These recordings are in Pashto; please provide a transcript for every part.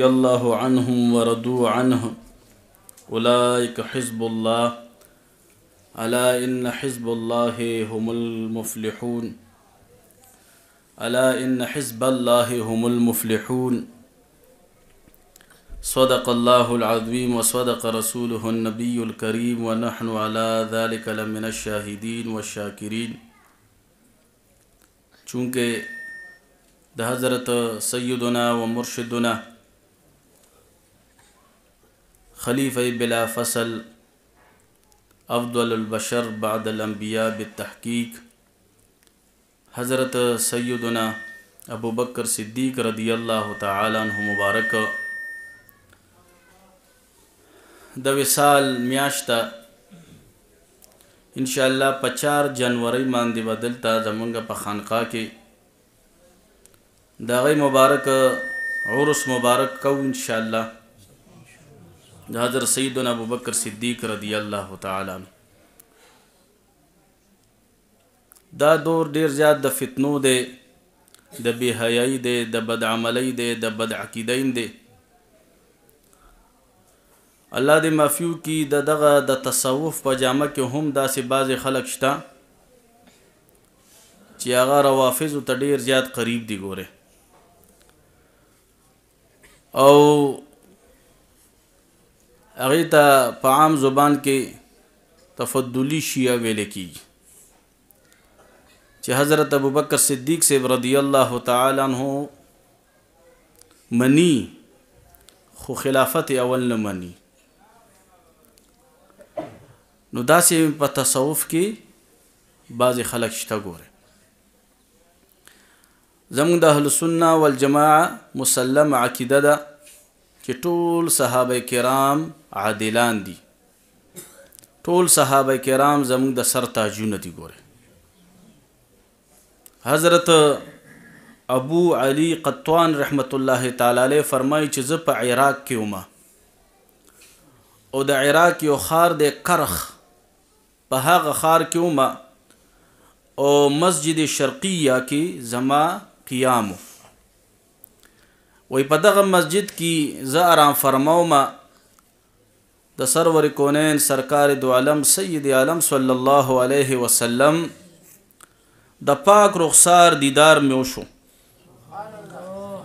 اللہ عنہ و ردو انََََََََََ ان حزب اللہ علب المفلحون حمُ المفلحون حزب اللہ ہم المفلحون صدق اللہ العظیم و صدق النبی الکریم ونحن علا ذلك لمن الشاہدین والشاکرین چونکہ حضرت سیدنا و مرشدنا خليفة بلا فصل أفضل البشر بعد الأنبياء بالتحقيق حضرت سیدنا ابو بکر صدیق رضی الله تعالی عنہ مبارک د وصال میاشتا ان شاء الله 4 جنوري باندې بدلتا زمونږ په خانقاه کې دا غي مبارک عرس مبارک کو ان شاء الله حضرت سیدنا ابو بکر صدیق رضی الله تعالی دا دور ډیر زیات د فتنو دی د بهایي دی د بدعملی دی د بدعقیدین دی الله دې معفو کی د دغه د تصوف په جامه کې هم داسې بعضې خلک شته چې هغه روافظو ته ډیر زیات قریب دی ګوره او هغه ته په عام زبان کې تفضلی شیعه ویل کیږي چې حضرت ابوبکر صدیق سے رضی الله تعالی عنہ منی خو خلافت اول نه منی نو داسې په تصوف کې بعضی خلک شته ګوره زمونږ د اهل سنه والجماعه مسلم عقیده ده چې ټول صحابه کرام عادلان دي ټول صحابه کرام زموږ د سر تاجونه دي ګوره حضرت ابو علی قطوان رحمت الله تعالی علیه فرمایي چې زه په عراق کې وم او د عراق یو خار د کرخ په هغه خار کې وم او مسجد شرقیه کې زما قیام وي په دغه مسجد کې زه آرام فرماوم د سرور کونین سرکار دو عالم سید عالم صلی الله علیه وسلم د پاک رخسار دیدار میو شو و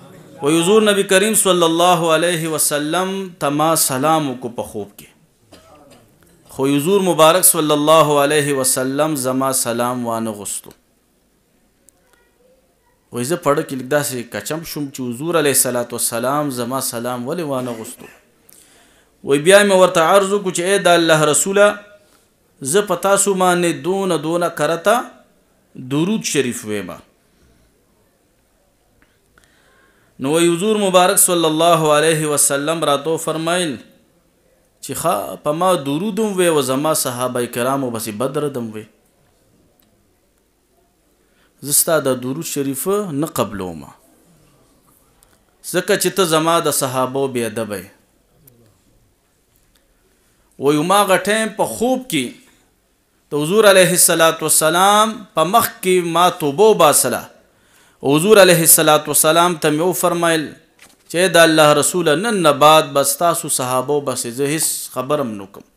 حضور نبی کریم صلی الله علیه وسلم تما سلام کو په خوب کې خو حضور مبارک صلی الله علیه وسلم زما سلام وانه غستو وې زه پړ کې لګدا سي کچم شوم چې حضور علیه السلام زما سلام ولې وانه غستو وای بیا مې ورته عرض کو چې اے د الله رسوله زه پتا سو باندې دون دون کرتا درود شریف وېما نو وی حضور مبارک صلی الله علیه وسلم راتو فرمایل چې خا په ما درودم وې او زما صحابه کرامو بس بدر دم وې زستا د درود شریف نه قبلوم زکه چې ته زما د صحابه بی ادب وې و یما غټم په خوب کې د حضور علیه الصلاۃ والسلام په مخ کې ما توبو باسلا حضور علیه الصلاۃ والسلام ته مې فرمایل چې دا الله رسول نن نه بعد بس تاسو صحابه بس زه هیڅ خبرم نکم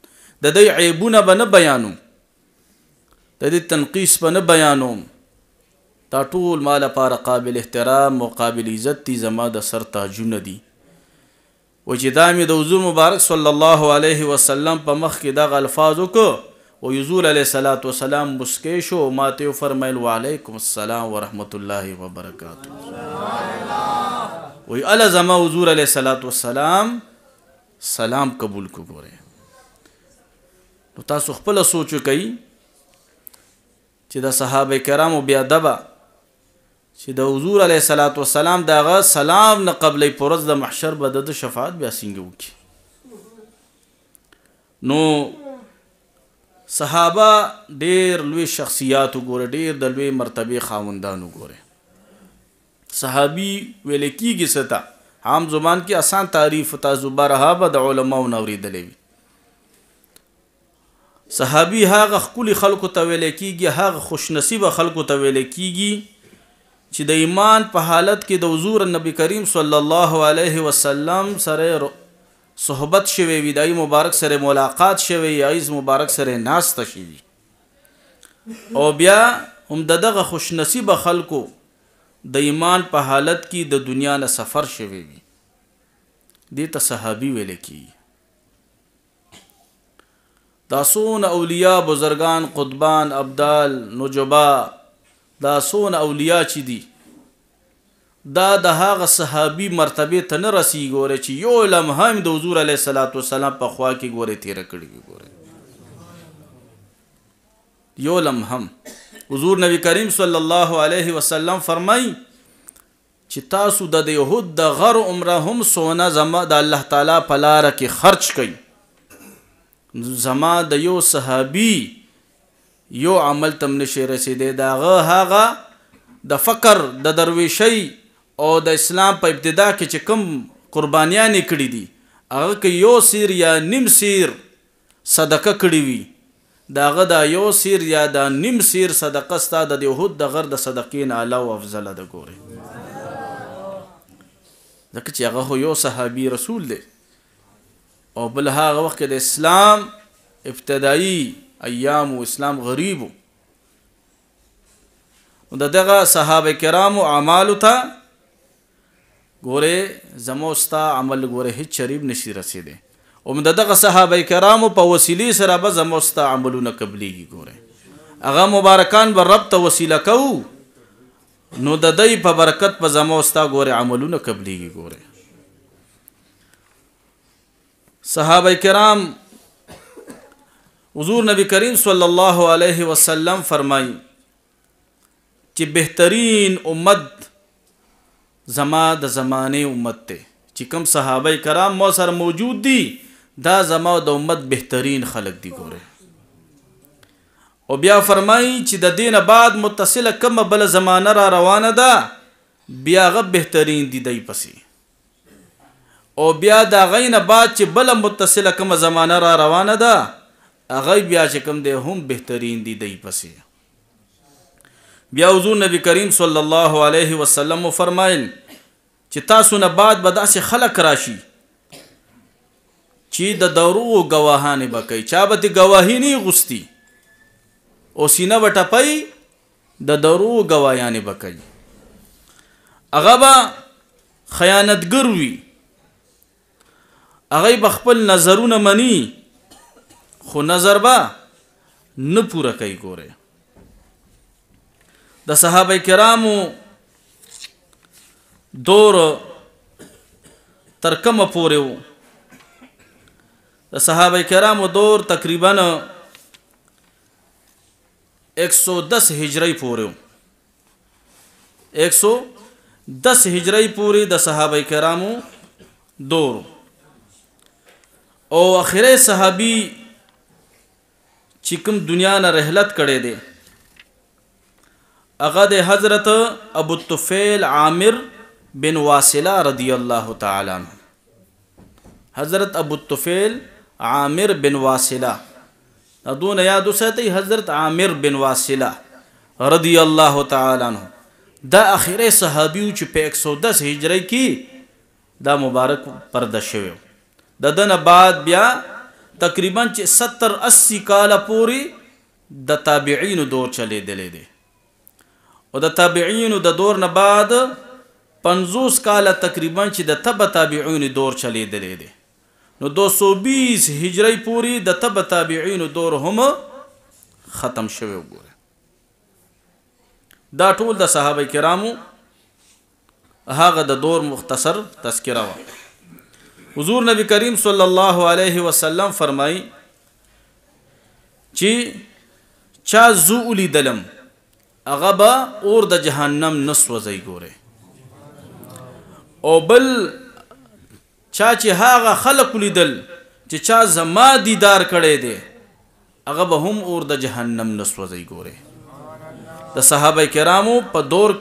د دې عیبونه به نه بیانوم د دې تنقیس به نه بیانوم دا ټول مال لپاره قابل احترام او قابل عزت دي زما د سر تاجونه دي و چې دا مې د حضور مبارک صلی الله علیه وسلم په مخ کې دغه الفاظ وکړو و حضور علیه صلوات و سلام مسکې شو او ماته فرمایل وعلیکم السلام ورحمت الله وبرکاته وی الله زما حضور علیه صلوات و سلام سلام قبول کو ګوره نو تاسو خپل سوچ کوي چې د صحابه کرامو بیا دبا چې د حضور علی صلوات و سلام داغه سلام نه قبلې پرز د محشر بد د شفاعت بیا څنګه وکي نو صحابه ډیر لوی شخصیات وګوره ډیر د لوی مرتبه خاوندان وګوره صحابي ویل کیږي ستا عام زبان کې آسان تعریف تعذبه رهابه د علماو نوریدلې وي صحابي هاغه خپل خلکو ته ویل کیږي هاغه خوشنصیب خلکو ته ویل کیږي چې د ایمان په حالت کې د حضور نبی کریم صلی الله علیه وسلم سره صحبت شوی وی دای مبارک سره ملاقات شوی عیز مبارک سره ناشته شي او بیا هم دغه خوشنصیب خلکو د ایمان په حالت کې د دنیا نه سفر شوی دی د ته صحابي ویل کی داسون اولیاء بزرگان قطبان ابدال نجبا دا سون اولیاء چې دي دا د هغه صحابي مرتبه ته نه رسی ګوره چې یو لمحه هم د حضور علی صلوات والسلام په خوا کې ګوره تیر کړی ګوره یو لمحه حضور نبی کریم صلی الله علیه وسلم فرمای چې تاسو د یهود د غر عمره هم سونه زما د الله تعالی په لار کې خرج کړئ زما د یو صحابي یو عمل تم نشي رسیدې داغه هاغه د فقر د درویشي او د اسلام په ابتدا کې چې کم قربانیان کړی دي هغه کې یو سیر یا نیم سیر صدقه کړی وي داغه دا یو سیر یا دا نیم سیر صدقه ستا د یهود د غر د صدقین اعلی او افضل ده ګوري ځکه چې هغه یو صحابي رسول دی او بل هغه وخت د اسلام ابتدایي ایام و اسلام غریب نو د دغه صحابه کرامو اعمالو ته ګوره زموستا عمل ګوره هیڅ شریب نشي رسیدې او د دغه صحابه کرامو په وسیله سره به زموستا عملونه قبليږي ګوره هغه مبارکان به رب ته وسیله کوو نو د دای په برکت په زموستا ګوره عملونه قبليږي ګوره صحابه کرام حضور نبی کریم صلی الله علیه وسلم فرمایي چې بهترین امت زما د زمانه امت ته چې کوم صحابه کرام مو سره موجود دي دا زما د امت بهترین خلق دي ګوره او بیا فرمایي چې د دین بعد متصله کوم بل زمانه را روانه ده بیا غ بهترین دي دی پسې او بیا دا غینه بعد چې بل متصله کوم زمانه را روانه ده هغه بیا چې کوم دی هم بهترین دي دی پسې بیا حضور نبی کریم صلی الله علیه وسلم فرمایل چې تاسو نه بعد به داسې خلک راشي چې د دروغ گواهان به کوي چا به د گواهی نه غوستي او سینه وټپي د دروغ گواهان به کوي هغه به خیانتګر وي هغه به خپل نظرونه مني خو نظر با نه پوره کوي ګوره د صحابه کرامو دور تر کومه پورې وو د صحابه کرامو دور تقریبا 110 هجری پورې وو 110 هجری پورې د صحابه کرامو دور او اخره صحابي چې کوم دنیا نه رحلت کړي دي هغه د حضرت ابو الطفیل عامر بن واصله رضی الله تعالی عنہ حضرت ابو الطفیل عامر بن واصله دون یاد وساتي حضرت عامر بن واصله رضی الله تعالی عنہ دا اخیره صحابیو چې په 110 هجری کې دا مبارک پرده شوی د دنه بعد بیا تقریبا چې 70 80 کال پوري د تابعین دور چلے دلې دي او د تابعین د دور نه بعد 50 کال تقریبا چې د تبع تابعین دور چلے دلې دي نو 220 هجری پوری د تبع تابعین دور هم ختم شوی وګوره دا ټول د صحابه کرامو هغه د دور مختصر تذکره وه حضور نبی کریم صلی الله علیه وسلم فرمای چې چا زولی دلم هغه به اور د جهنم نسوځي ګوره او بل چا چې هاغه خلق لیدل چې چا زما دیدار کړي دي هغه به هم اور د جهنم نسوځي ګوره د صحابه کرامو په دور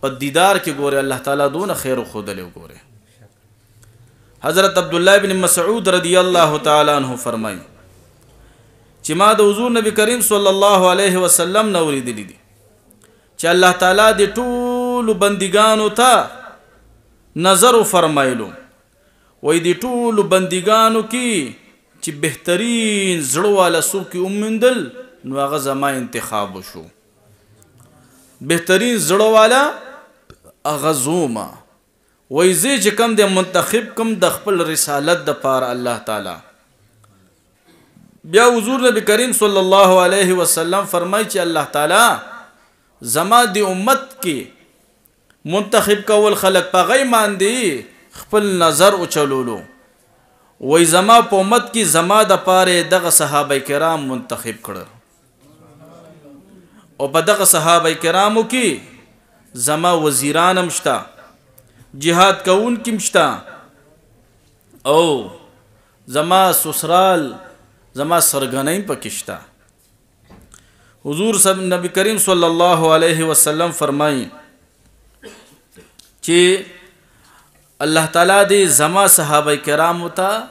په دیدار کې ګوره الله تعالی دون خیر خو دلو ګوره حضرت عبداللہ بن مسعود رضی اللہ تعالیٰ فرمائی دا حضور نبی کریم صلی اللہ علیہ وسلم نوری دلی دی چی اللہ تعالیٰ دی طول بندیگان و نظر و فرمائی لوم وہی دی ٹول بندگانو کی بہترین زڑوں والا سب کی نو دل غزمہ انتخاب شو بہترین زڑوں والا غزوم وای زه چې کم د منتخب کم د خپل رسالت د پار الله تعالی بیا حضور نبی کریم صلی الله علیه وسلم فرمای چې الله تعالی زما دی امت کې منتخب کول خلق په غي باندې خپل نظر او چلولو وای زما په امت کې زما د پاره دغه صحابه کرام منتخب کړل او په دغه صحابه کرامو کې زما وزیرانم شته jihad کون کمشتا او زما سسرال زما سرګنۍ پکشتا حضور سب نبی کریم صلی الله علیه وسلم فرمایي چې الله تعالی دې زما صحابه کرام ته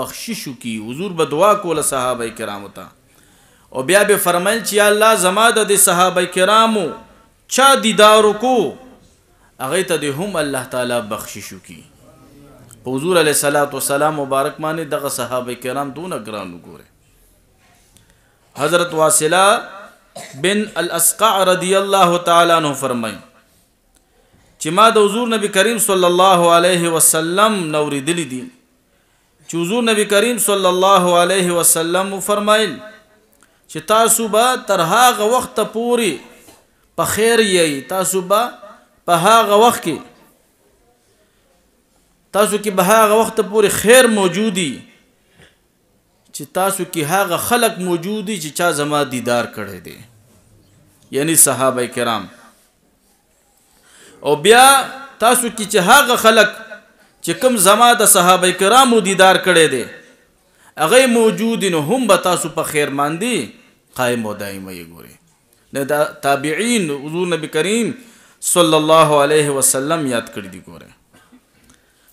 بخشش کی حضور به دعا کوله صحابه کرام ته او بیا به فرمایل چې الله زما د صحابه کرامو چا دیدار کو ہم اللہ بخششو کی حضور علیہ سلام مبارک مانے دغا صحابہ کرام دون اگرانو گورے حضرت وسلّ بن الاسقع رضی اللہ چی ما دا حضور نبی کریم صلی اللہ علیہ وسلم دلی دی چی حضور نبی کریم صلی اللہ علیہ وسلم و چی تاسوبہ ترہا وقت پوری تاسوبہ په هغه وخت کې تاسو کې په هغه وخت پورې خیر موجودي چې تاسو کې هغه خلق موجودي چې چا زما دیدار کړی دی یعنی صحابه کرام او بیا تاسو کې چې هغه خلق چې کوم زما د صحابه کرامو دیدار کړی دی هغه موجود نه هم به تاسو په خیر ماندی قائم و دائم یې ګوري نه دا تابعین حضور نبی کریم صلی الله علیه وسلم یاد کړی دی ګوره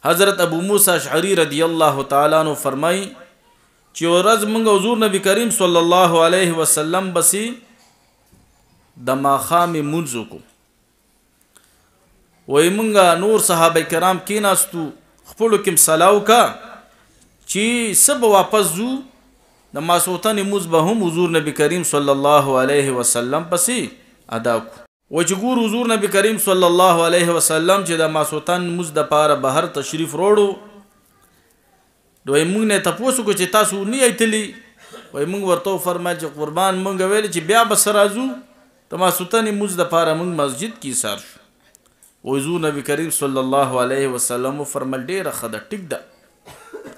حضرت ابو موسی اشعری رضی الله تعالی عنہ فرمای چې ورځ موږ حضور نبی کریم صلی الله علیه وسلم بسی د ماخام منځو کو وای موږ نور صحابه کرام کیناستو خپل کوم سلاو کا چې سب واپس زو د ماسوتن موز به هم حضور نبی کریم صلی الله علیه وسلم پسې ادا کو و چې ګور حضور نبی کریم صلی الله علیه وسلم چې د ماسوتن مز د پاره بهر تشریف وروړو دوی موږ نه تاسو کو چې تاسو نه ایتلی وای موږ ورته فرمایل چې قربان موږ ویل چې بیا به سرازو تما سوتن مز د پاره موږ مسجد کې سار شو و حضور نبی کریم صلی الله علیه وسلم فرمل ډیره خده ټیک ده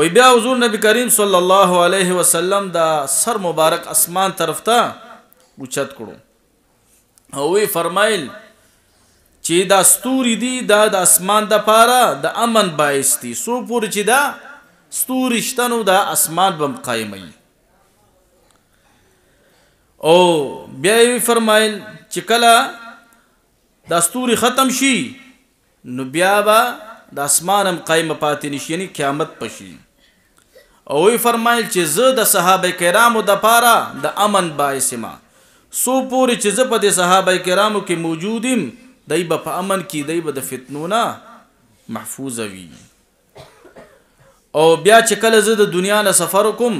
وای بیا حضور نبی کریم صلی الله علیه وسلم دا سر مبارک اسمان طرف ته اوچت کړو او وی فرمایل چې دا ستوري دي دا د اسمان د پاره د امن باعث دي سو پور چې دا ستوري شتنو دا اسمان بم قائمي او بیا وی فرمایل چې کله دا ستوري ختم شي نو بیا با د اسمانم قائم پاتې نشي یعنی قیامت پشي او وی فرمایل چې زه د صحابه کرامو د پاره د امن باعث ما سو پورې چې زه په دې صحابه کرامو کې موجودم دای به په امن کې دای به د فتنو نه محفوظ وي او بیا چې کله زه د دنیا له سفر کوم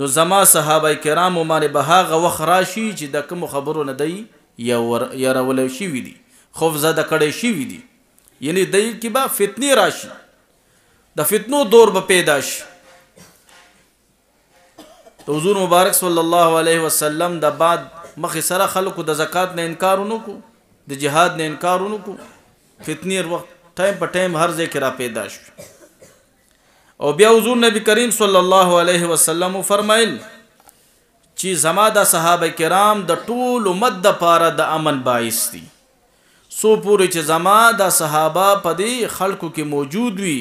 نو زما صحابه کرامو باندې به هغه وخت راشي چې د کوم خبرو نه دی یا ور یا رول شي وي دي خوف زده کړي شي وي دي یعنی دای کې به فتنی راشي د فتنو دور به پیدا شي د حضور مبارک صلی الله علیه وسلم د بعد مخ سره خلکو د زکات نه انکار ونکو د جهاد نه انکار ونکو فتنې وخت ټایم په ټایم هر ځای کې را پیدا شو او بیا حضور نبی کریم صلی الله علیه وسلم فرمایل چې زما د صحابه کرام د ټول امت د پاره د امن باعث دي سو پورې چې زما د صحابه په دې خلکو کې موجود وي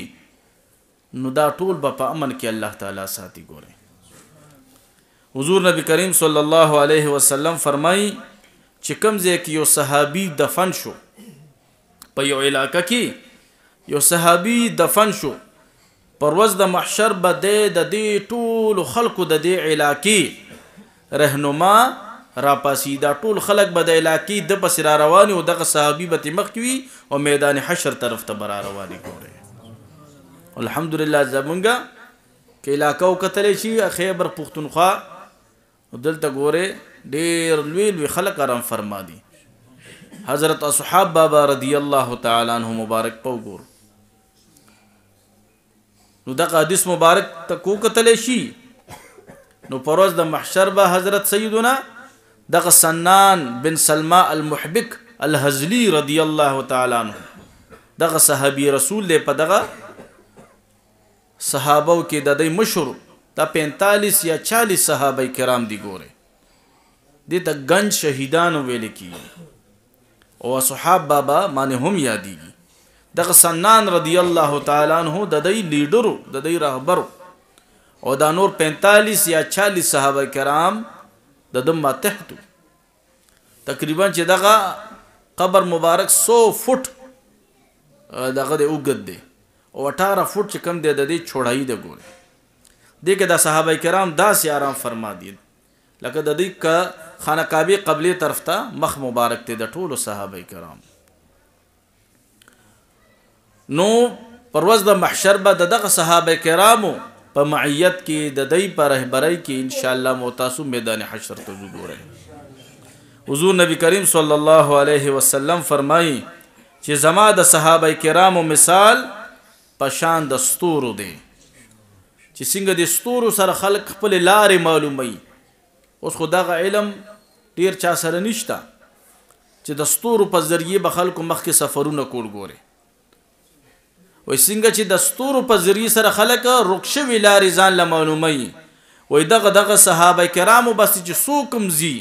نو دا ټول به په امن کې الله تعالی ساتي ګوري حضور نبی کریم صلی الله علیه وسلم فرمایي چې کمزې کې یو صحابي دفن شو په یو علاقې کې یو صحابي دفن شو پر ورځ د محشر به د دې ټول خلکو د دې علاقې رهنما را پاسې دا ټول خلک به د علاقې د پس را روان او دغه صحابي به مخ کوي او میدان حشر طرف ته برا رواني کوي الحمدلله زمونږه کې علاقو کتلې شي خیبر پختونخوا دلته ګوره ډیر لوی لوی خلک آرام فرما دي حضرت اصحاب بابا رضی الله تعالی عنہ مبارک په ګور نو دا حدیث مبارک ته کو قتل شي نو پروز د محشر به حضرت سیدنا دغه سنان بن سلمہ المحبک الهزلی رضی الله تعالی عنہ دغه صحابی رسول دی په دغه صحابو کې د دې مشهور دا 45 یا 40 صحابه کرام دی ګوره دې ته گنج شهیدانو ویل کی او صحاب بابا باندې هم یادېږي دغه سنان رضی الله تعالی عنہ د دې لیډرو د دې رهبرو او دا نور 45 یا 40 صحابه کرام د دم ماتحتو تقریبا چې دغه قبر مبارک 100 فټ دغه د اوګد دی او 18 فټ چې کم دی د دې چوڑای د ګوره دې کې د صحابه کرام داس آرام فرما دي لکه د دې ک خانه کعبه قبلي طرف ته مخ مبارک ته د ټولو صحابه کرام نو پروز د محشر به دغه صحابه کرامو په معیت کې د دې پر رهبرۍ کې ان شاء الله مو تاسو میدان حشر ته ځوړئ حضور نبی کریم صلی الله علیه وسلم فرمایي چې زما د صحابه کرامو مثال پشان د ستورو دی چې څنګه د ستورو سره خلق خپل لارې معلومي اوس خو دغه علم ډیر چا سره نشته چې د ستورو په ذریعه به خلکو مخکې سفرونه کول ګوري وای څنګه چې د ستورو په ذریعه سره خلک رخصه وی لارې ځان له معلومي وای دغه دغه صحابه کرامو بس چې سوکم زی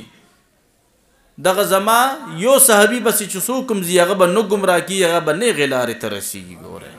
دغه زما یو صحابي بس چې سوکم زی هغه به نه گمراه کی هغه به نه غلارې ترسي ګوره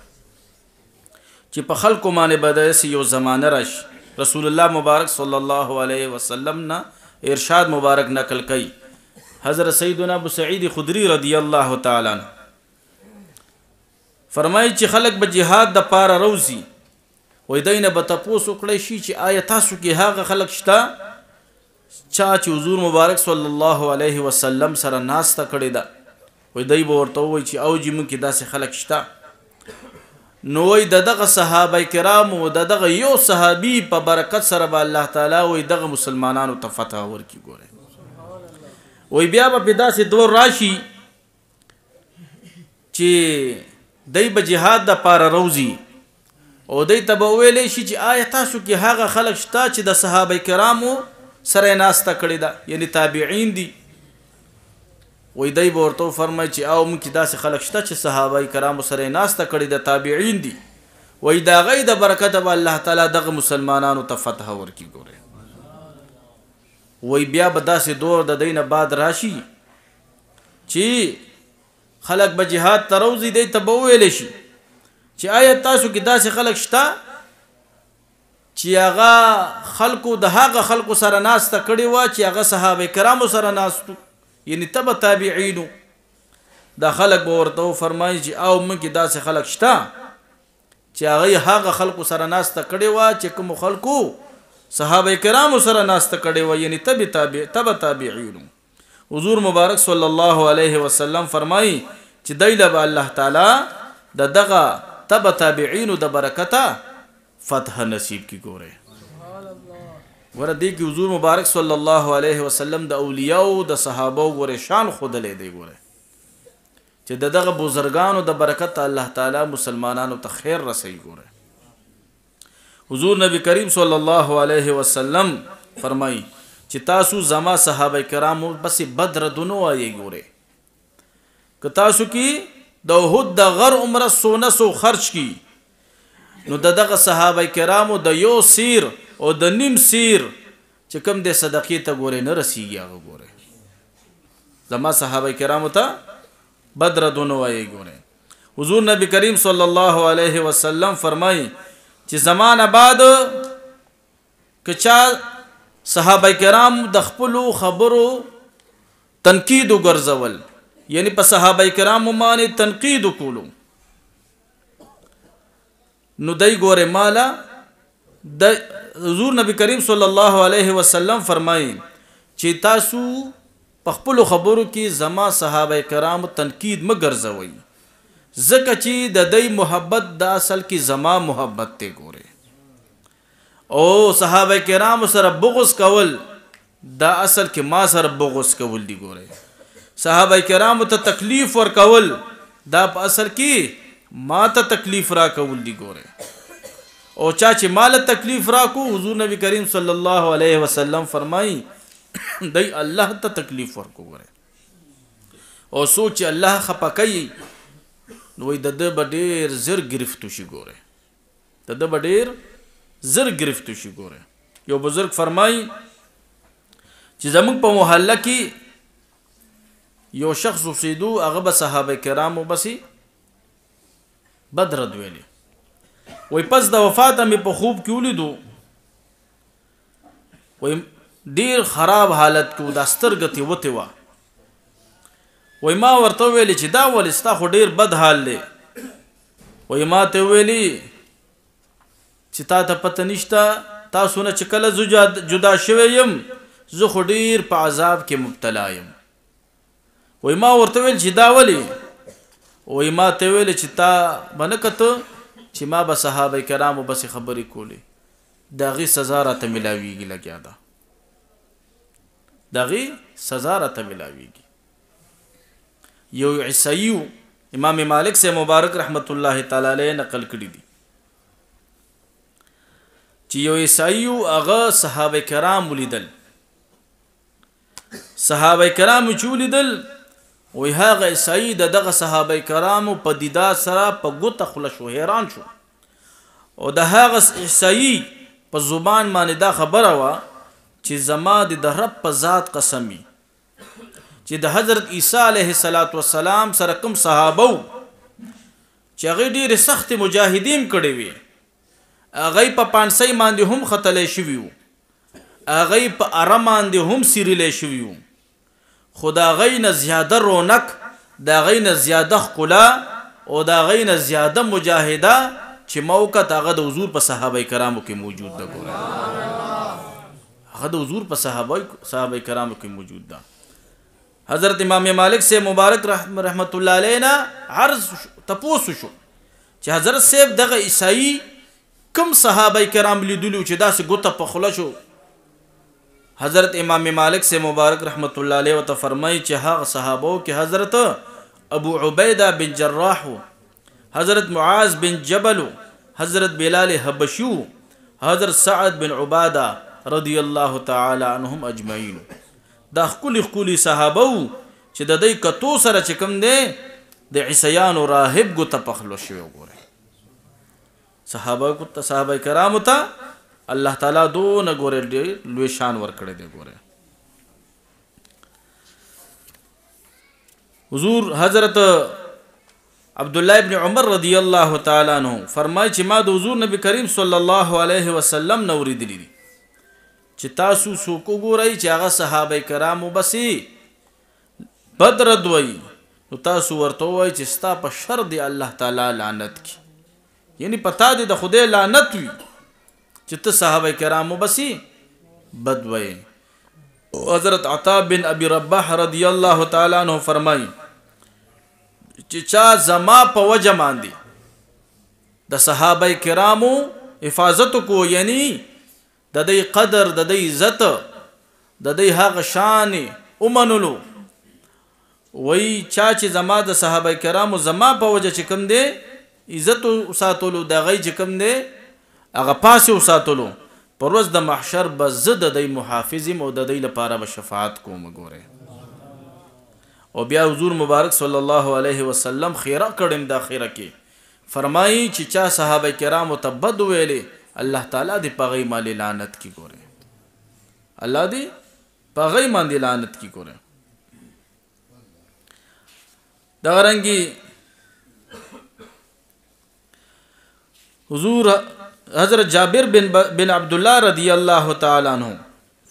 چې په خلکو باندې بدایسي یو زمانه رش رسول الله مبارک صلی الله علیه وسلم نه ارشاد مبارک نقل کړي حضرت سیدنا ابو سعید خدری رضی الله تعالی فرمایي چې خلک به jihad د پاره روزي وې دینه به تاسو کړی شي چې آیا تاسو کې هغه خلک شته چا چې حضور مبارک صلی الله علیه وسلم سره ناسته کړی دا وې دای به ورته وای چې او جمع کې داسې خلک شته نو وای دغه صحابه کرامو دغه یو صحابي په برکت سره به الله تعالی وای دغه مسلمانانو ته فتح ورکی ګوره وای بیا به داسې دور راشي چې دای به jihad د پار روزي او دای ته به ویلې شي چې آیا تاسو کې هغه خلک شته چې د صحابه کرامو سره ناسته کړی دا یعنی تابعین دي وې دای ورته فرمای چې او مکه داسې خلک شته چې صحابه کرام سره ناسته کړي د تابعین دي وې دا غي د برکت به الله تعالی دغه مسلمانانو ته فتح ورکی ګوره وې بیا به داسې دور د دینه بعد راشي چې خلک به جهاد تروزی دی ته به ویل شي چې آیا تاسو کې داسې خلک شته چې هغه خلکو د هغه خلکو سره ناس ته کړی و چې هغه صحابه کرامو سره ناس تو یعنی تب تابعینو دا خلق به ورته فرمایي چې او مګي داسې خلق شته چې هغه هغه خلق سره ناشته کړي وا چې کوم خلقو صحابه کرام سره ناشته کړي و یعنی تب تابع تب تابعینو حضور مبارک صلی الله علیه وسلم فرمایي چې دایله به الله تعالی د دغه تب تابعینو د برکته فتح نصیب کی ګوره ګوره دې کې حضور مبارک صلی الله علیه وسلم د اولیاو د صحابه ګوره شان خود لې دی ګوره چې دغه بزرګانو د برکت الله تعالی مسلمانانو ته خیر رسوي ګوره حضور نبی کریم صلی الله علیه وسلم فرمایي چې تاسو زما صحابه کرامو بس بدر دونو آیي ګوره که تاسو کې د احد د غر عمره سونه سو خرج کی نو دغه صحابه کرامو د یو سیر او د نیم سیر چې کم د صدقې ته ګورې نه رسیږي هغه ګورې زما صحابه کرامو ته بدر دونه وایي ګورې حضور نبی کریم صلی الله علیه وسلم فرمایي چې زمان بعد کچا صحابه کرام د خپل خبرو تنقید وګرځول یعنی په صحابه کرامو باندې تنقید وکولو نو دای ګوره مالا د حضور نبی کریم صلی الله علیه وسلم فرمایي چې تاسو په خپل خبرو کې زما صحابه کرام تنقید مګرځوي زکه چې د دې محبت د اصل کې زما محبت ته ګوره او صحابه کرام سره بغض کول دا اصل کې ما سره بغض کول دی ګوره صحابه کرام ته تکلیف ور کول دا په اصل کې ما ته تکلیف را کول دی ګوره او چا چې مال تکلیف راکو حضور نبی کریم صلی الله علیه وسلم فرمایي دای الله ته تکلیف ورکو غره او سوچ الله خپکای نو د د بډیر زر گرفتو شي ګوره د د بډیر زر گرفتو شي ګوره یو بزرگ فرمایي چې زمونږ په محله کې یو شخص اوسېدو هغه به صحابه کرامو بسې بدرد ویلي وای پس د وفات مې په خوب کې ولیدو وای ډیر خراب حالت کې د سترګې وته و وای ما ورته ویل چې دا ولستا خو ډیر بد حال دی وای ما ته ویلی چې تا ته پته نشته تاسو نه چې کله زوجا جدا شوی يم زه خو ډیر په عذاب کې مبتلا یم وای ما ورته ویل چې دا ولی وای ما ته ویل چې تا باندې کته چې ما به صحابه کرامو بس خبرې کولې داغي سزا را ته ملاويږي لګیا ده داغي سزا را ته ملاويږي یو عیسایو امام مالک سے مبارک رحمت الله تعالی علیہ نقل کړی دی چې یو عیسایو هغه صحابه کرام ولیدل صحابه کرام چولیدل وای هغه عیسائی د دغه صحابه کرامو په دیدا سره په ګوت خله شو حیران شو او د هغه عیسائی په زبان باندې دا خبره وا چې زما د رب په ذات قسمی چې د حضرت عیسی علیه السلام سره کوم صحابه چې هغه ډیره سخت مجاهدین کړي وي هغه په پانسۍ باندې هم خطلې شوی وو هغه په ارمان دي هم سیرلې شوی وو خدا غین زیاده رونق دا غین زیاده خلا او دا غین زیاده مجاهده چې موقت هغه د حضور په صحابه کرامو کې موجود ده ګوره هغه د حضور په صحابه صحابه کرامو کې موجود ده حضرت امام مالک سے مبارک رحم رحمت الله علینا عرض تپوس شو چې حضرت سیب دغه عیسائی کم صحابه کرام لیدلو چې داسې ګوته په خوله شو حضرت امام مالک سے مبارک رحمت الله علیه وت فرمای چې هغه صحابه کې حضرت ابو عبیده بن جراح حضرت معاذ بن جبل حضرت بلال حبشو حضرت سعد بن عباده رضی الله تعالی عنهم اجمعین دا خولي خولي صحابه چې د دې کتو سره چې کوم دی د عیسیانو راهب ګو ته پخلو شوی وګوره صحابه کو ته صحابه کرامو ته الله تعالی دون ګورې ډېر لوی شان ورکړی دی ګوره حضور حضرت عبد الله ابن عمر رضی الله تعالی عنہ فرمای چې ما د حضور نبی کریم صلی الله علیه وسلم نو ریدلی دي چې تاسو څوک ګورئ چې هغه صحابه کرامو بسې بدر دوی نو تاسو ورته وای چې ستا په شر دی الله تعالی لعنت کی یعنی پتا دی د خدای لعنت وي چې ته صحابه کرامو بسې بد وای حضرت عطا بن ابي رباح رضی الله تعالی عنہ فرمایي چې چا زما په وجه باندې د صحابه کرامو حفاظت کو یعنی د دې قدر د دې عزت د دې هغه شان اومنلو وای چا چې زما د صحابه کرامو زما په وجه چې کم دی عزت ساتلو د غي چې کم دی هغه پاسه وساتلو پر ورځ د محشر به زه د دوی محافظم او د دوی لپاره به شفاعت کوم ګوره او بیا حضور مبارک صلی الله علیه وسلم خیره کړم دا خیره کې فرمایي چې چا صحابه کرام تبد ویلې الله تعالی دې پغې مال لعنت کی ګوره الله دې پغې مال لعنت کی ګوره دا رنګي حضور حضرت جابر بن بن عبدالله رضی الله تعالی عنہ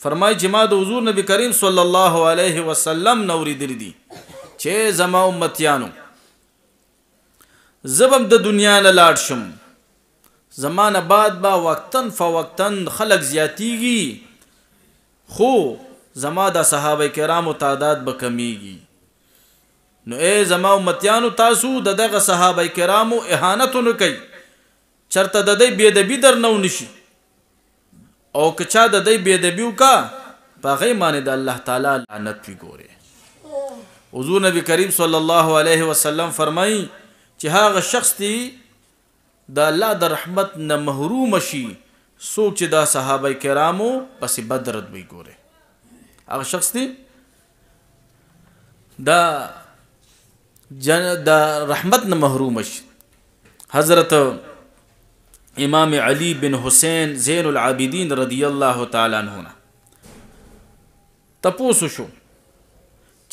فرمای چې ما د حضور نبی کریم صلی الله علیه وسلم نوري دلی دي چې زما امتیانو زبم د دنیا نه لاړ شم زمانه بعد با وقتن فوقتن خلق زیاتیږي خو زما د صحابه کرامو تعداد به کمیږي نو اے زما امتیانو تاسو د دغه صحابه کرامو اهانت نه کوئ چرته د دې بی ادبی درنو نشي او کچا د دې بی ادبی وکا په غي باندې د الله تعالی لعنت پی ګوره حضور نبی کریم صلی الله علیه وسلم فرمایي چې هغه شخص دی د الله د رحمت نه محروم شي سوچ چې دا صحابه کرامو پسې بدرت وی ګوره هغه شخص دی دا جن دا رحمت نه محروم شي حضرت امام علی بن حسین زین العابدین رضی الله تعالی عنہ تپوس شو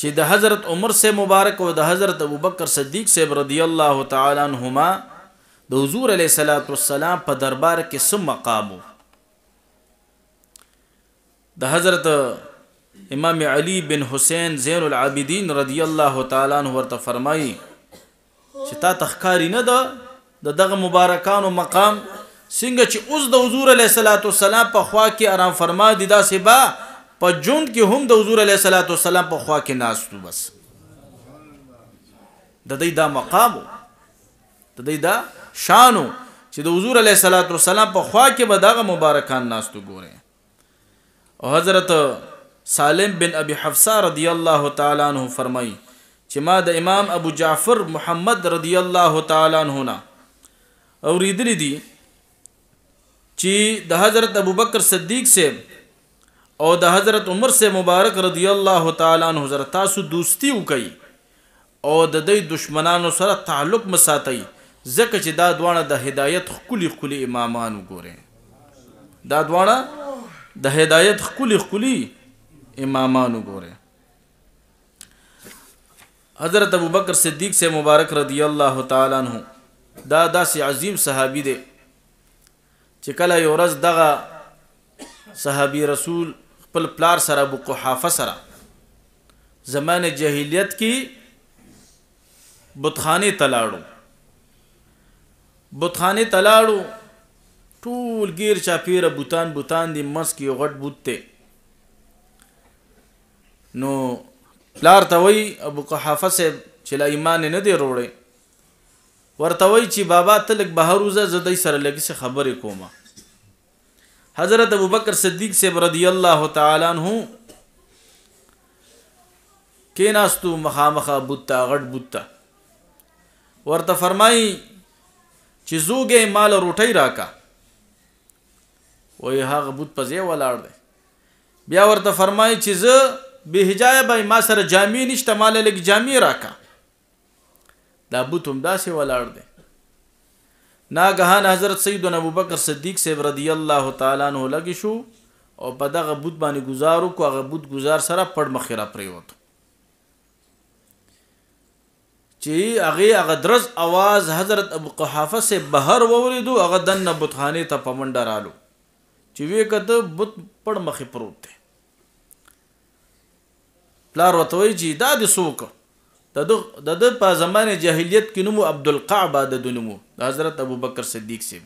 چې د حضرت عمر سے مبارک او د حضرت ابوبکر صدیق سے رضی الله تعالی عنہما د حضور علیه صلوات والسلام په دربار کې سم مقامو د حضرت امام علی بن حسین زین العابدین رضی الله تعالی عنہ ورته فرمایي چې تا تخکاری نه د دغه مبارکانو مقام څنګه چې اوس د حضور علیه صلوات والسلام په خوا کې آرام فرما دي دا سبا په جون کې هم د حضور علیه صلوات والسلام په خوا کې ناستو بس د دې دا مقام د دې دا شانو چې د حضور علیه صلوات والسلام په خوا کې به دغه مبارکان ناستو ګوري او حضرت سالم بن ابي حفصه رضی الله تعالی عنہ فرمایي چې ما د امام ابو جعفر محمد رضی الله تعالی عنہ نه اوریدلی دي چې د حضرت ابوبکر صدیق سے او د حضرت عمر سے مبارک رضی الله تعالی عنہ حضرت تاسو دوستی وکي او د دې دشمنانو سره تعلق مساتئ ځکه چې دا دوانه د هدایت خولي خولي امامان وګوره دا دوانه د هدایت خولي خولي امامان وګوره حضرت ابوبکر صدیق سے مبارک رضی الله تعالی عنہ دا داسې عظیم صحابي دی چې کله یو ورځ دغه صحابي رسول خپل پلار سره ابو قحافه سره زمانه جاهلیت کې بتخانه تلاړو بتخانه تلاړو ټول گیر چاپیره بوتان بوتان دی مسکی غټ بوت ته نو پلار ته وای ابو قحافه سه چې لا ایمان نه دی روړی ورته وای چې بابا تلک بهروزه زدای سره لګي څه خبرې کومه حضرت ابوبکر صدیق سے رضی الله تعالی عنہ کیناستو مخامخ بوتا غټ بوتا ورته فرمای چې زوګې مال روټي راکا وای هغه بوت پځې ولاړ دی بیا ورته فرمای چې زه به حجاب ما سره جامې نشته مال لګ جامې راکا دا بوتم داسې ولاړ دی ناګهان حضرت سیدنا ابوبکر صدیق سیب رضی الله تعالی عنہ لګی شو او په دغه بوت باندې گزارو کو هغه بوت گزار سره پړ مخیره پریوت چې هغه هغه درز आवाज حضرت ابو قحافه سے بهر ووریدو هغه دنه بوتخانه ته پمنډ رالو چې وی کته بوت پړ مخې پروت دی پلار وتوي چې دا د سوک د د په زمانه جاهلیت کې نومو عبد القعبه د دنمو د حضرت ابو بکر صدیق سیم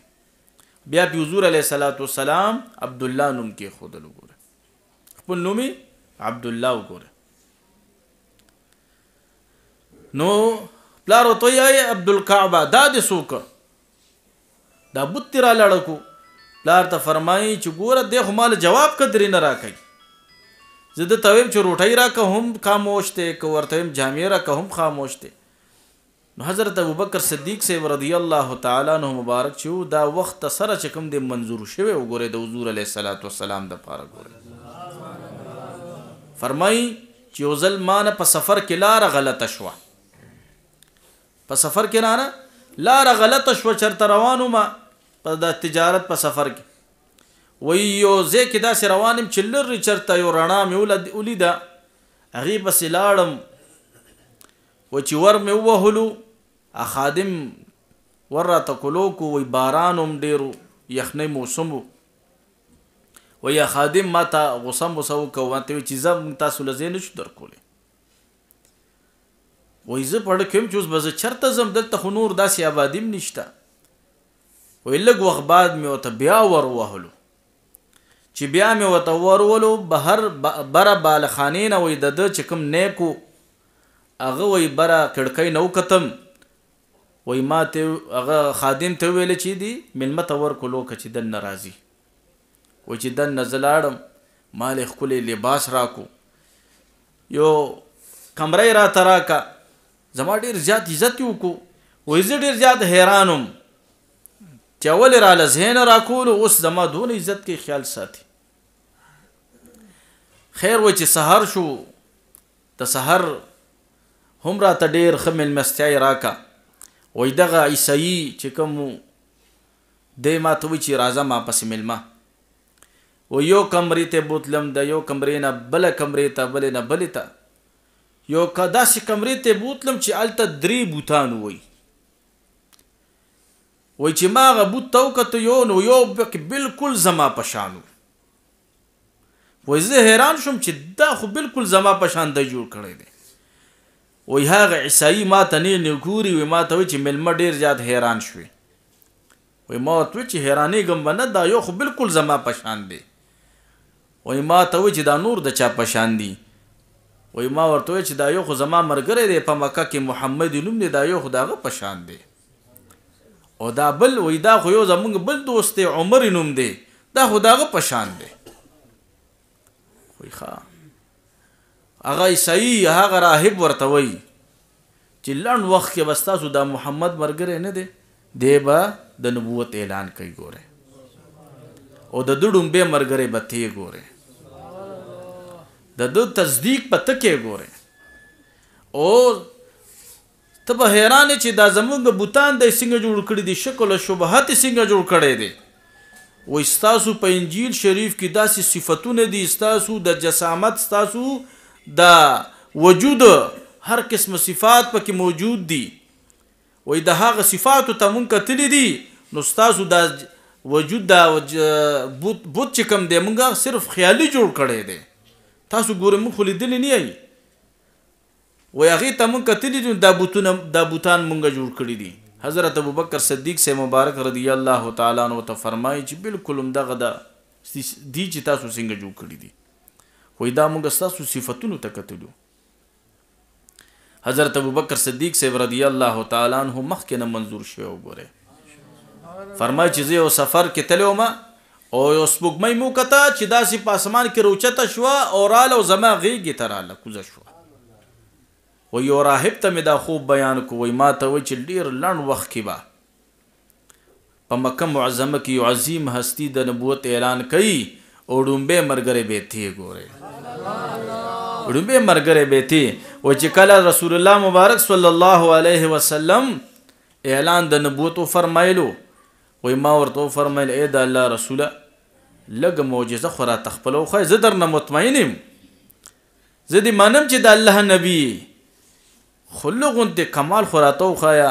بیا په حضور علیه صلوات و سلام عبد الله نوم کې خود لګوره خپل نوم عبد الله وګوره نو پلار وته یې عبد القعبه دا د سوک دا بوت را لړکو پلار ته فرمایي چې ګوره د خمال جواب کدرې نه راکړي زه د تویم چې روټۍ را کوم خاموش ته کو ورته جامې را کوم خاموش ته نو حضرت ابوبکر صدیق سی رضی الله تعالی عنہ مبارک چې دا وخت سره چې کوم د منظور شوی وګوره د حضور علیه الصلاۃ والسلام د پاره وګوره فرمای چې وزل مان په سفر کې لار غلطه شو په سفر کې لار غلطه شو چرته روانو ما په د تجارت په سفر کې وی یو ځکه دا سره روانم چې لری چرته یو رڼا مې ولید ولیدا هغه بس لاړم و چې ور مې وهلو ا خادم ور را تکلو کو وی بارانوم ډیرو یخنې موسم و یا خادم ما ته غصم وسو کو ته چې زم تاسو لزین شو درکولې وای زه پړ کېم چې بز چرته زم دلته خنور داسې آبادیم نشته وی لګ وخت بعد مې او ته بیا ور وهلو چې بیا مې وته ورولو بهر بره بالخانې نه وې د چې کوم نیکو هغه وې بره کړکۍ نو کتم وې ما ته هغه خادم ته ویل چې دی ملمه تور کولو کچې د ناراضي و چې د نزلاړم مال خپل لباس راکو یو کمرې را تراکا زما ډیر زیات عزت وکړو وې زه ډیر زیات حیرانم چې اول را لزهن را کول اوس زما دون عزت کې خیال ساتي خیر و چې سحر شو د سحر هم را ته ډیر خمل مستای راکا وې دغه عیسی چې کوم د ما ته وی چې راځه ما پس ملما و یو کمرې ته بوتلم د یو کمرې نه بل کمرې ته بل نه بل ته یو کدا سي کمرې ته بوتلم چې الته درې بوتان وای وای چې ما غبوت توکته یو نو یو بالکل زما پشانو وای زه حیران شوم چې دا خو بالکل زما پشان د جوړ کړی دی وای هغه عیسائی ما ته نه نګوري و ما ته چې ملما ډیر زیات حیران شوی وای ما ته چې حیرانې غم نه دا یو خو بالکل زما پشان دی وای ما ته چې دا نور د چا پشان دی وای ما ورته چې دا یو خو زما مرګره دی په مکه کې محمد نوم دی دا یو خو داغه پشان دی او دا بل وای دا خو یو زمونږ بل دوست عمر نوم دی دا خو داغه پشان دی خو ښا هغه عیسی هغه راهب ورته وای چې لن وخت کې بس تاسو دا محمد مرګره نه دی دی به د نبوت اعلان کوي ګوره او د دډم به مرګره به تی ګوره د دو تصدیق پته کې ګوره او ته به حیران چې دا زمونږ بوتان د څنګه جوړ کړی دي شکل او شبهات څنګه جوړ کړی دي و استاسو په انجیل شریف کې داسې صفاتونه دي استاسو د جسامت استاسو د وجود هر قسم صفات پکې موجود دي وې د هغه صفات ته مونږ کتلې دي نو استاسو د وجود دا وج... بوت بوت چې کم دی مونږه صرف خیالي جوړ کړی دی تاسو ګورم خو لیدلی نه یی و هغه ته مونږ کتلی دي د بوتونه د بوتان مونږ جوړ کړی دي حضرت ابوبکر صدیق سے مبارک رضی الله تعالی عنہ ته فرمایي چې بالکل دغه د دي چې تاسو څنګه جوړ کړی دي وې دا مونږ تاسو صفاتونو ته کتلو حضرت ابوبکر صدیق سے رضی الله تعالی عنہ مخکې نه منظور شوی وګوره فرمایي چې یو سفر کې تلو ما او یو سپوږمۍ مو کته چې داسې په اسمان کې روچته شو او رالو زما غیږ تراله کوزه شو و یو راهب ته مې دا خوب بیان کو وای ما ته و چې ډیر لړ وخت کې با په مکه معظمه کې یو عظیم هستی د نبوت اعلان کړي او ډومبه مرګره به تھی ګوره ډومبه مرګره به تھی و چې کله رسول الله مبارک صلی الله علیه وسلم اعلان د نبوت فرمایلو وای ما ورته فرمایل اې د الله رسوله لګ معجزه خورا تخپلو خو زه درنه مطمئنم زه دې مانم چې د الله نبی خلو غوندې کمال خو راته وخایا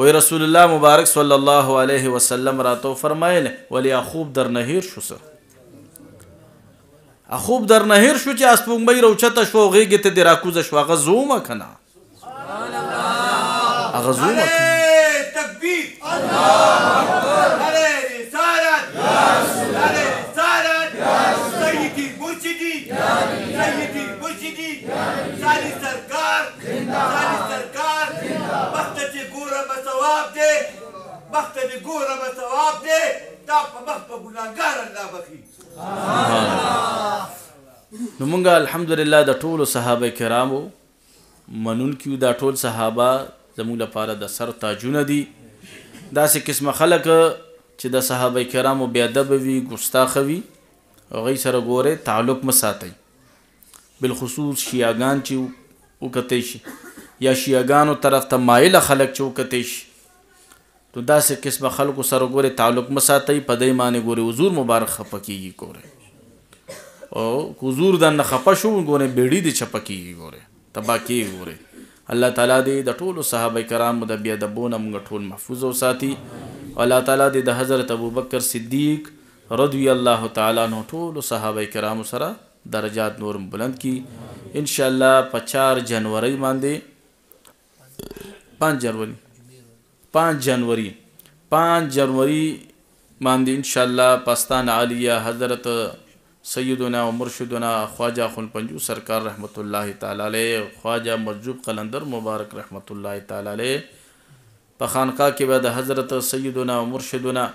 وای رسول الله مبارک صلی الله علیه وسلم راته فرمایل ولی خوب در نهیر شو سر خوب در نهیر شو چې اسپونګ روچته شو غیګ ته درا کوز شو غزومه کنه سبحان الله غزومه تکبیر الله اکبر خالي سرکار مخته چې ګوره به ثواب دی مخته دې ګوره به ثواب دی دا په مخ په ګناهګار الله بخي نو مونږ الحمدلله د ټولو صحابه کرامو منون کیو دا ټول صحابه زموږ لپاره د سر تاجونه دي داسې قسمه خلک چې د صحابه کرامو بیا ادب وي ګستاخ وي غي سره ګوره تعلق مساتي بالخصوص شیعاګان چې وکته شي یا شیعاګانو طرف ته مایل خلک چې وکته شي نو داسې قسمه خلکو سره ګوره تعلق مساتې په دې معنی ګوره حضور مبارک خپکیږي ګوره او حضور دنه خپه شو ګوره بیړی دي چپکیږي ګوره تباکی ګوره الله تعالی دې د ټولو صحابه کرامو د بیا د بونه موږ ټول محفوظ او ساتي الله تعالی دې د حضرت ابوبکر صدیق رضی الله تعالی عنہ ټول صحابه کرامو سره درجات نور بلند کی ان شاء الله په 4 جنوري باندې 5 جنوري 5 جنوري 5 جنوري باندې ان شاء الله پاکستان عالیه حضرت سیدنا و مرشدنا خواجه خون پنجو سرکار رحمت الله تعالی علیہ خواجه مرجوب قلندر مبارک رحمت الله تعالی علیہ په خانقاه کې به د حضرت سیدنا و مرشدنا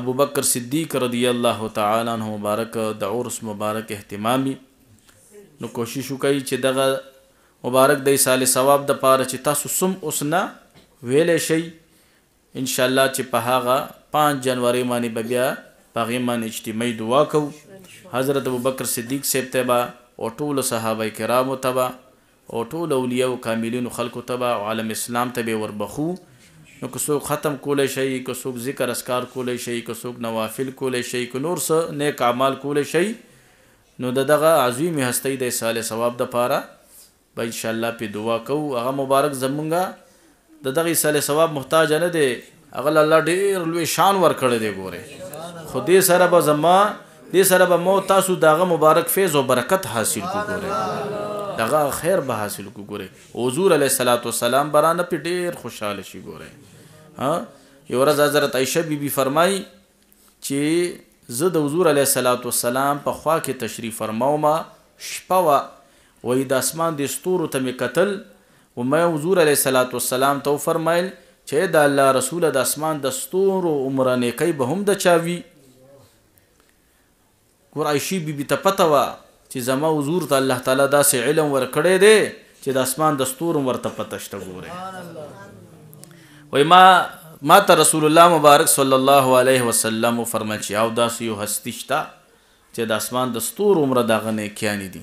ابوبکر صدیق رضی الله تعالی عنہ مبارک د عرس مبارک اهتمامي نو کوشش وکړئ چې دغه مبارک د ایصال ثواب د پاره چې تاسو سم اوسنا ویلې شي ان شاء الله چې په هغه 5 جنوري باندې به بیا پاغه باندې اجتماعي دعا کوو حضرت ابوبکر صدیق صاحب تبا او ټول صحابه کرامو تبا او ټول اولیاء او کاملین خلکو تبا او عالم اسلام تبه وربخو نو که څوک ختم کولای شي که څوک ذکر اسکار کولای شي که څوک نوافل کولای شي که نور څه نیک اعمال کولای شي نو دغه عظیم هستی د صالح ثواب د پاره به ان شاء الله په دعا کوو هغه مبارک زمونږه د دغه صالح ثواب محتاج نه دی هغه الله ډیر لوی شان ورکړی دی ګوره خو دې سره به زما دې سره به مو تاسو دغه مبارک فیض او برکت حاصل کو ګوره دغه خیر به حاصل کو ګوره حضور علی صلوات و سلام برانه په ډیر خوشاله شي ګوره ها یو ورځ حضرت عائشه بیبي بی فرمای چې زه د حضور علی صلوات والسلام په خوا کې تشریف فرماوم شپه وې د اسمان د ستورو ته مې قتل و مې حضور علی صلوات والسلام ته فرمایل چې د الله رسول د اسمان د ستورو عمر نه کوي به هم د چاوي ګور عائشې بیبي ته پته و چې زما حضور ته الله تعالی داسې علم ورکړی دی چې د اسمان د ستورو ورته پته شته ګوره وای ما ما ته رسول الله مبارک صلی الله علیه وسلم فرمایل چې او داس یو هستی شته چې د اسمان د ستور عمر دغه نه کیانی دي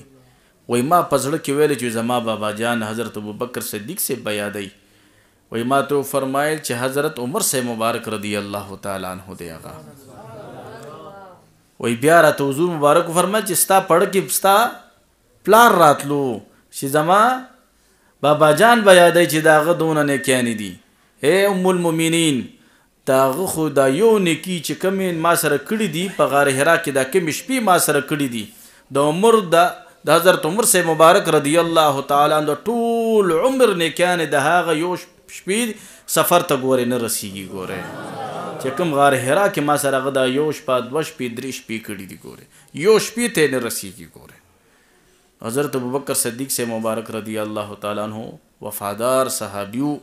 وای ما پزړه کې ویل چې زما بابا جان حضرت ابوبکر صدیق سے بیا دی وای ما ته فرمایل چې حضرت عمر سے مبارک رضی الله تعالی عنہ دی هغه وای بیا را ته حضور مبارک فرمایل چې ستا پړ کې ستا پلان راتلو چې زما بابا جان بیا دی چې داغه دونه نه کیانی دي اے ام المؤمنین داغه خو دا یو نکی چې کمین ما سره کړی دی په غار حرا کې دا کم شپې ما سره کړی دی د عمر دا د حضرت عمر سے مبارک رضی الله تعالی عنہ ټول عمر نکان د هاغه یو شپې سفر ته ګورې نه رسیږي ګورې چې کوم غار حرا کې ما سره غدا یو شپه دوه شپې درې شپې کړی دی ګوره یو شپې ته نه رسیږي ګوره حضرت ابوبکر صدیق سے مبارک رضی الله تعالی عنہ وفادار صحابیو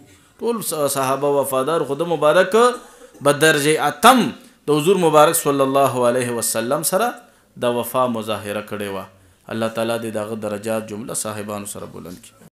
ټول صحابه وفادار خود مبارک په درجه اتم د حضور مبارک صلی الله علیه وسلم سره د وفا مظاهره کړې و الله تعالی دې دغه درجات جمله صاحبانو سره بلند کړي